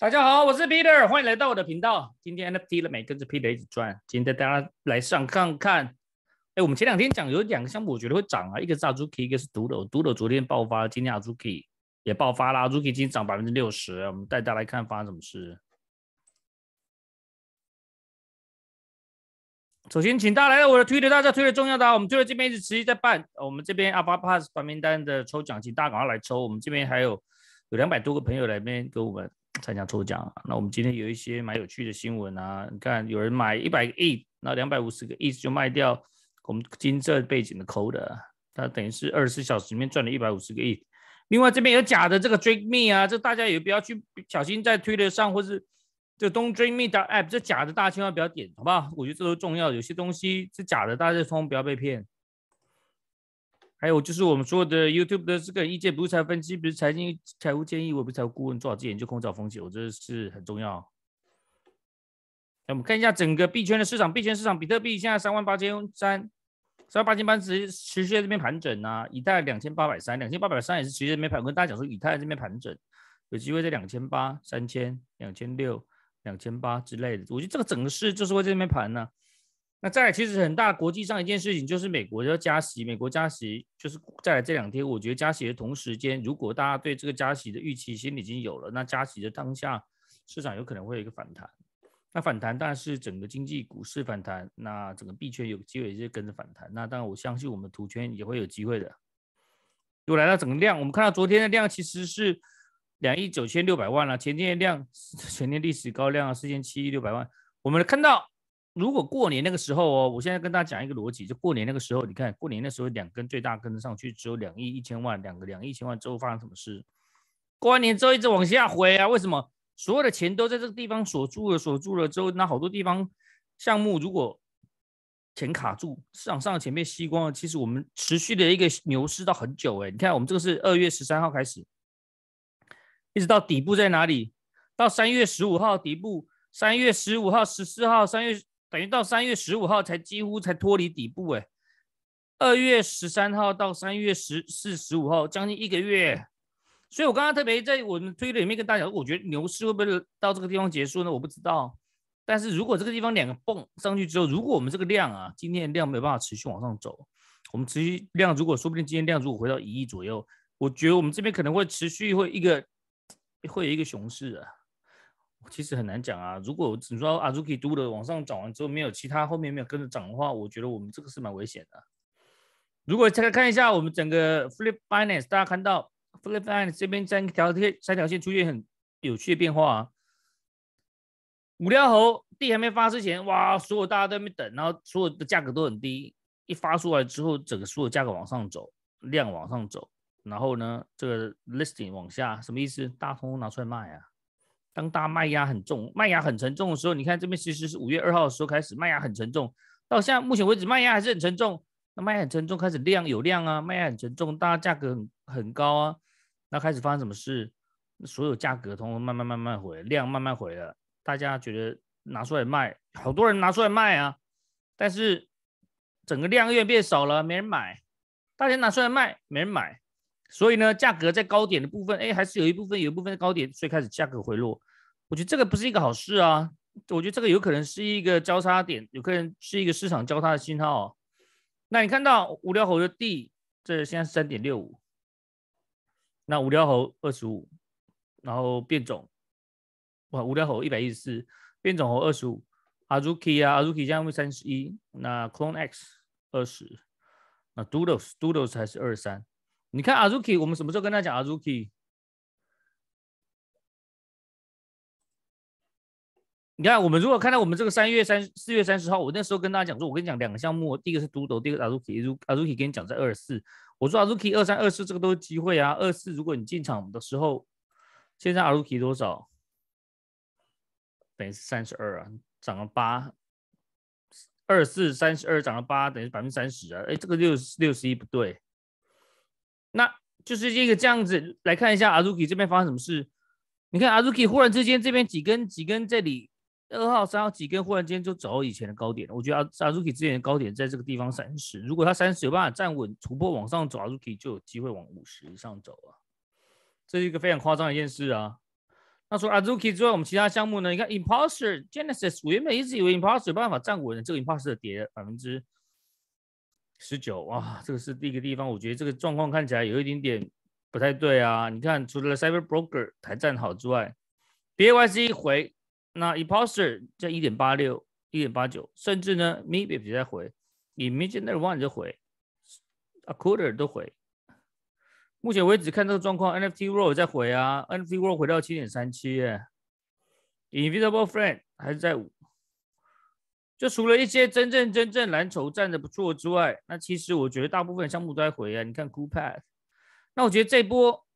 大家好，我是 Peter，欢迎来到我的频道。今天 NFT 了没？跟着 Peter 一起转。今天带大家来上看看。哎，我们前两天讲有两个项目，我觉得会涨啊，一个是阿 Zuki，一个是独斗。独斗昨天爆发，今天阿 Zuki 也爆发啦。Zuki 今天涨百分之六十，我们带大家来看发生什么事。首先，请大家来到我的 Twitter，大家推的重要的啊，我们就在这边一直持续在办。我们这边阿巴 p 斯 u s 名单的抽奖，请大家赶快来抽。我们这边还有有两百多个朋友来这边给我们。参加抽奖，那我们今天有一些蛮有趣的新闻啊！你看，有人买一百个亿，那两百五十个亿就卖掉。我们金色背景的 Code，它等于是二十四小时里面赚了一百五十个亿。另外这边有假的这个“ Drink me” 啊，这大家也不要去小心在推特上或是这 “don't dream me” 的 app，这假的大家千万不要点，好不好？我觉得这都重要，有些东西是假的，大家千万不要被骗。还有就是我们说的 YouTube 的这个意见，不是财分析，不是财经财务建议，我不是财务顾问，做好自己研究，控制好风险，我觉得是很重要。那我们看一下整个币圈的市场，币圈市场，比特币现在三万八千三，三万八千八持持续在这边盘整啊。以太两千八百三，两千八百三也是持续这边盘整。我跟大家讲说，以太这边盘整，有机会在两千八、三千、两千六、两千八之类的。我觉得这个整个市就是会在这边盘呢。那再来，其实很大国际上一件事情就是美国要加息，美国加息就是再来这两天，我觉得加息的同时间，如果大家对这个加息的预期里已经有了，那加息的当下市场有可能会有一个反弹。那反弹当然是整个经济、股市反弹，那整个币圈有机会也是跟着反弹。那当然我相信我们图圈也会有机会的。又来到整个量，我们看到昨天的量其实是两亿九千六百万了，前天的量，前天历史高量四千七亿六百万，我们看到。如果过年那个时候哦，我现在跟大家讲一个逻辑，就过年那个时候，你看过年的时候，两根最大根上去只有两亿一千万，两个两亿一千万之后发生什么事？过完年之后一直往下回啊？为什么所有的钱都在这个地方锁住了？锁住了之后，那好多地方项目如果钱卡住，市场上的钱被吸光了。其实我们持续的一个牛市到很久哎，你看我们这个是二月十三号开始，一直到底部在哪里？到三月十五号底部，三月十五号、十四号、三月。等于到三月十五号才几乎才脱离底部哎，二月十三号到三月十四、十五号将近一个月，所以我刚刚特别在我们推的里面跟大家讲，我觉得牛市会不会到这个地方结束呢？我不知道，但是如果这个地方两个蹦上去之后，如果我们这个量啊，今天的量没有办法持续往上走，我们持续量如果说不定今天量如果回到一亿左右，我觉得我们这边可能会持续会一个会有一个熊市啊。其实很难讲啊。如果你说阿 r u k i 嘟的往上涨完之后，没有其他后面没有跟着涨的话，我觉得我们这个是蛮危险的。如果再看一下我们整个 Flip Finance，大家看到 Flip Finance 这边三条线三条线出现很有趣的变化啊。五条猴地还没发之前，哇，所有大家都没等，然后所有的价格都很低。一发出来之后，整个所有价格往上走，量往上走，然后呢，这个 Listing 往下，什么意思？大通拿出来卖啊！当大麦芽很重，麦芽很沉重的时候，你看这边其实是五月二号的时候开始，麦芽很沉重，到现在目前为止，麦芽还是很沉重。那麦芽很沉重，开始量有量啊，麦芽很沉重，大家价格很很高啊。那开始发生什么事？所有价格通通慢慢慢慢回，量慢慢回了。大家觉得拿出来卖，好多人拿出来卖啊，但是整个量越变少了，没人买。大家拿出来卖，没人买，所以呢，价格在高点的部分，哎，还是有一部分有一部分的高点，所以开始价格回落。我觉得这个不是一个好事啊，我觉得这个有可能是一个交叉点，有可能是一个市场交叉的信号。那你看到无聊猴的 D 这现在是三点六五，那无聊猴二十五，然后变种，哇，无聊猴一百一十四，变种猴二十五，阿 Zuki 啊，阿 Zuki 现在为三十一，那 Clone X 二十，那 Doodles Doodles 还是二十三，你看阿 Zuki，我们什么时候跟他讲阿 Zuki？你看，我们如果看到我们这个三月三、四月三十号，我那时候跟大家讲说，我跟你讲两个项目，第一个是独斗，第二个阿鲁奇，阿鲁奇跟你讲在二四，我说阿鲁奇二三、二四这个都是机会啊。二四，如果你进场的时候，现在阿鲁奇多少？等于是三十二啊，涨了八。二四三十二，涨了八，等于百分之三十啊。哎，这个六六十一不对，那就是一个这样子来看一下阿鲁奇这边发生什么事。你看阿鲁 i 忽然之间这边几根几根这里。二号、三号几根忽然间就走到以前的高点，了。我觉得啊阿 z u k i 之前的高点在这个地方三十，如果它三十有办法站稳突破往上走阿 z u k i 就有机会往五十以上走啊。这是一个非常夸张一件事啊。那除了 z u k i 之外，我们其他项目呢？你看 Imposter Genesis，我原本一直以为 Imposter 有办法站稳，这个 Imposter 跌了百分之十九啊，这个是第一个地方，我觉得这个状况看起来有一点点不太对啊。你看，除了 Cyber Broker 才站好之外 b y c 回。那 i m p o s t e r 在一点八六、一点八九，甚至呢 m e b e 比在回 i m a g i n e t w o n e 就回，Aquarter 都回。目前为止看这个状况，NFT World 在回啊，NFT World 回到七点三七，Invisible Friend 还是在五。就除了一些真正真正蓝筹站的不错之外，那其实我觉得大部分项目都在回啊。你看 c o o l p a t h 那我觉得这波。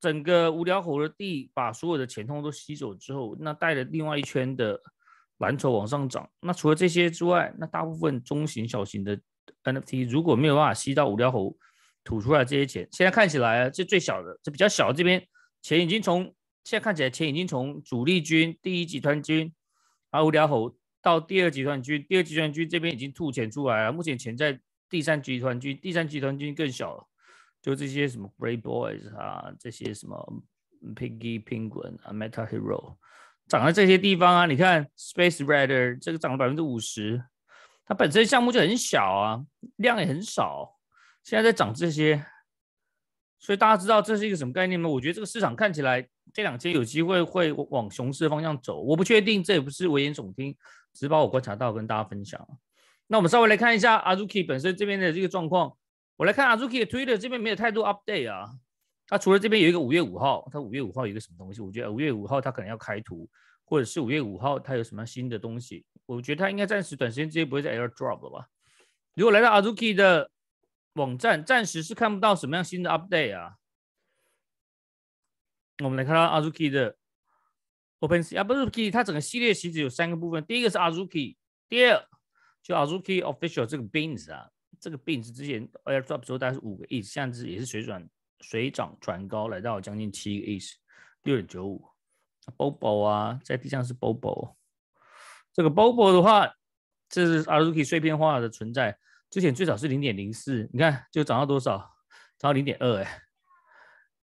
整个无聊猴的地把所有的钱通都吸走之后，那带了另外一圈的蓝筹往上涨。那除了这些之外，那大部分中型、小型的 NFT 如果没有办法吸到无聊猴吐出来这些钱，现在看起来，这最小的、这比较小这边钱已经从现在看起来，钱已经从主力军第一集团军，啊无聊猴到第二集团军，第二集团军这边已经吐钱出来了。目前钱在第三集团军，第三集团军更小了。就这些什么 b r a v Boys 啊，这些什么 Piggy Penguin 啊，Meta Hero，涨在这些地方啊。你看 Space Rider 这个涨了百分之五十，它本身项目就很小啊，量也很少，现在在涨这些，所以大家知道这是一个什么概念吗？我觉得这个市场看起来这两天有机会会往熊市方向走，我不确定，这也不是危言耸听，只是我观察到跟大家分享。那我们稍微来看一下 Azuki 本身这边的这个状况。我来看阿 Zuki 的 Twitter 这边没有太多 update 啊，那除了这边有一个五月五号，他五月五号有一个什么东西？我觉得五月五号他可能要开图，或者是五月五号他有什么新的东西？我觉得他应该暂时短时间之内不会再 air drop 了吧？如果来到阿 Zuki 的网站，暂时是看不到什么样新的 update 啊。我们来看到阿 Zuki 的 Open，啊，Zuki 它整个系列其实有三个部分，第一个是阿 Zuki，第二就阿 Zuki Official 这个 bins 啊。这个病是之前 AirDrop 之后大概是五个 e 现在是也是水转水涨船高，来到将近七个 e 六点九五。Bobo 啊，在地上是 Bobo，这个 Bobo 的话，这是 Aruki 碎片化的存在，之前最少是零点零四，你看就涨到多少？涨到零点二，哎，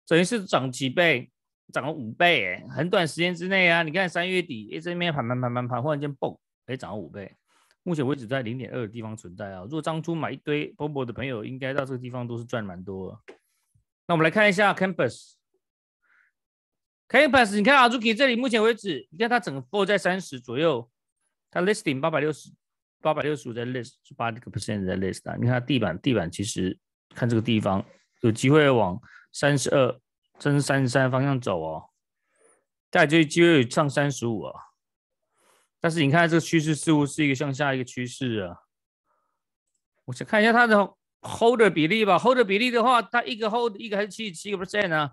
等于是涨几倍？涨了五倍，哎，很短时间之内啊，你看三月底一直边盘盘盘盘盘，忽然间蹦，以涨了五倍。目前为止在零点二的地方存在啊。如果当初买一堆 Bobo 的朋友，应该到这个地方都是赚蛮多。那我们来看一下 Campus Campus，你看阿朱给这里目前为止，你看它整个 f o r 在三十左右，它 Listing 八百六十，八百六十五在 List 八几个 percent 在 List 啊。你看它地板地板其实看这个地方有机会往三十二、升三十三方向走哦，概就机会上三十五啊。但是你看这个趋势似乎是一个向下一个趋势啊，我想看一下它的 holder 比例吧。holder 比例的话，它一个 hold 一个还是七十七个 percent 啊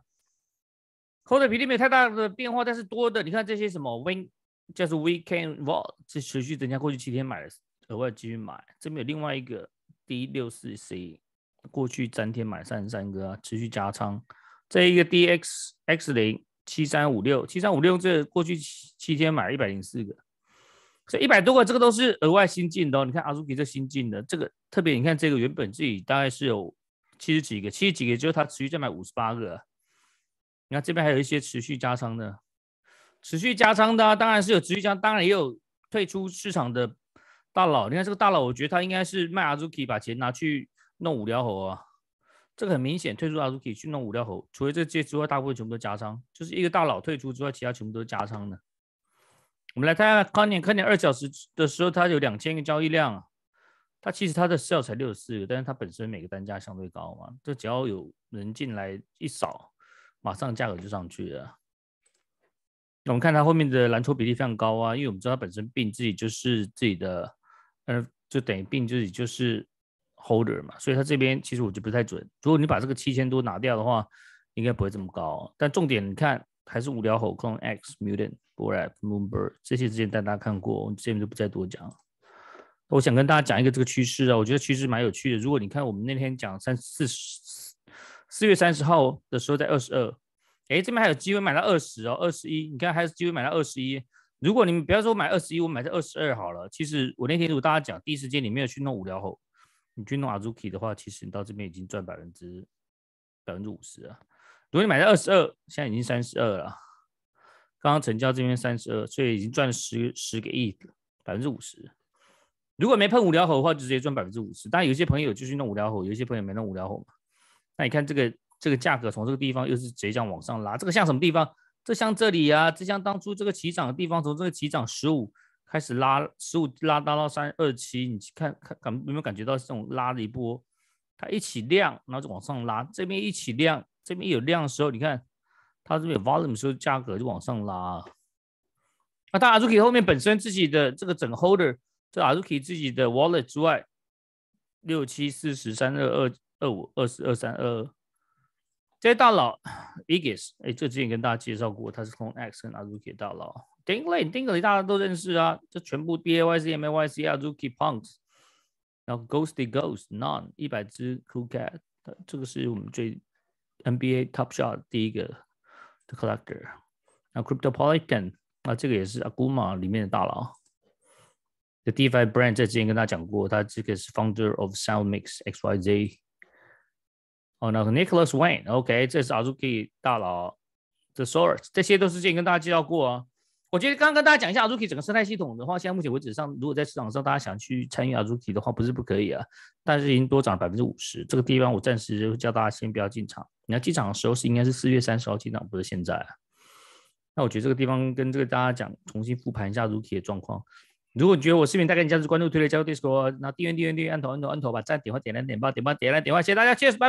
？holder 比例没太大的变化，但是多的你看这些什么 w i n 就是 weekend vol，这持续增加过去七天买的额外继续买。这边有另外一个 D 六四 C，过去三天买三十三个，持续加仓。这一个 D X X 零七三五六七三五六这过去七天买一百零四个。这一百多个，这个都是额外新进的。哦。你看阿朱给这新进的，这个特别，你看这个原本自己大概是有七十几个，七十几个，就是他持续在买五十八个。你看这边还有一些持续加仓的，持续加仓的，当然是有持续加，当然也有退出市场的大佬。你看这个大佬，我觉得他应该是卖阿朱可以把钱拿去弄五条猴啊。这个很明显退出阿朱可以去弄五条猴，除了这这之外，大部分全部都加仓，就是一个大佬退出之外，其他全部都是加仓的。我们来看，刚点看点二小时的时候，它有两千个交易量，它其实它的 sell 才六十四，但是它本身每个单价相对高嘛，就只要有人进来一扫，马上价格就上去了。那我们看它后面的蓝筹比例非常高啊，因为我们知道它本身病自己就是自己的，嗯，就等于病自己就是 holder 嘛，所以它这边其实我就不太准。如果你把这个七千多拿掉的话，应该不会这么高。但重点你看，还是无聊猴控 X Mutant。Boat, Moonbird 这些之前带大家看过，我们这边就不再多讲了。我想跟大家讲一个这个趋势啊，我觉得趋势蛮有趣的。如果你看我们那天讲三四十，四月三十号的时候在二十二，哎，这边还有机会买到二十哦，二十一，你看还有机会买到二十一。如果你们不要说买二十一，我买在二十二好了。其实我那天如果大家讲第一时间你没有去弄无聊猴，你去弄 Azuki 的话，其实你到这边已经赚百分之百分之五十了。如果你买在二十二，现在已经三十二了。刚刚成交这边三十二，所以已经赚十十个亿了，百分之五十。如果没碰无聊猴的话，就直接赚百分之五十。但有些朋友就去弄无聊猴，有些朋友没弄无聊猴嘛。那你看这个这个价格从这个地方又是直接这样往上拉这个像什么地方？这像这里啊，这像当初这个起涨的地方，从这个起涨十五开始拉，十五拉到到三二七，你去看看感有没有感觉到这种拉的一波？它一起量，然后就往上拉，这边一起量，这边有量的时候，你看。它这边 volume 时候，价格就往上拉。那大家 z u k i 后面本身自己的这个整 holder，这在 z u k i 自己的 wallet 之外，六七四十三二二二五二四二三二二。这些大佬，Egas，哎，这之前跟大家介绍过，他是从 Action Ruki 大佬，Ding l e y d i n g l e y 大家都认识啊，这全部 B A Y C M A Y C z u k i Punks，然后 Ghosty g h o s t None 一百只 Cool Cat，这个是我们最 NBA Top Shot 第一个。The Collector，然后 Cryptopolitan，那这个也是 Aguma 里面的大佬。The DeFi Brand 在之前跟大家讲过，他这个是 Founder of SoundMix XYZ。哦，那个 Nicholas Wayne，OK，这是 Azuki 大佬。The Source，这些都是之前跟大家介绍过啊。我觉得刚刚跟大家讲一下，Rookie 整个生态系统的话，现在目前为止上，如果在市场上大家想去参与 r o o k i e 的话不是不可以啊，但是已经多涨了百分之五十，这个地方我暂时就叫大家先不要进场。你要进场的时候是应该是四月三十号进场，不是现在。那我觉得这个地方跟这个大家讲，重新复盘一下 Rookie 的状况。如果觉得我视频带给你价值，关注、推了，加入 Discord，那订阅、订阅、订阅，按头、按头、按头，把赞、点花、点亮、点爆、点爆、点亮、点亮，谢谢大家，谢谢拜。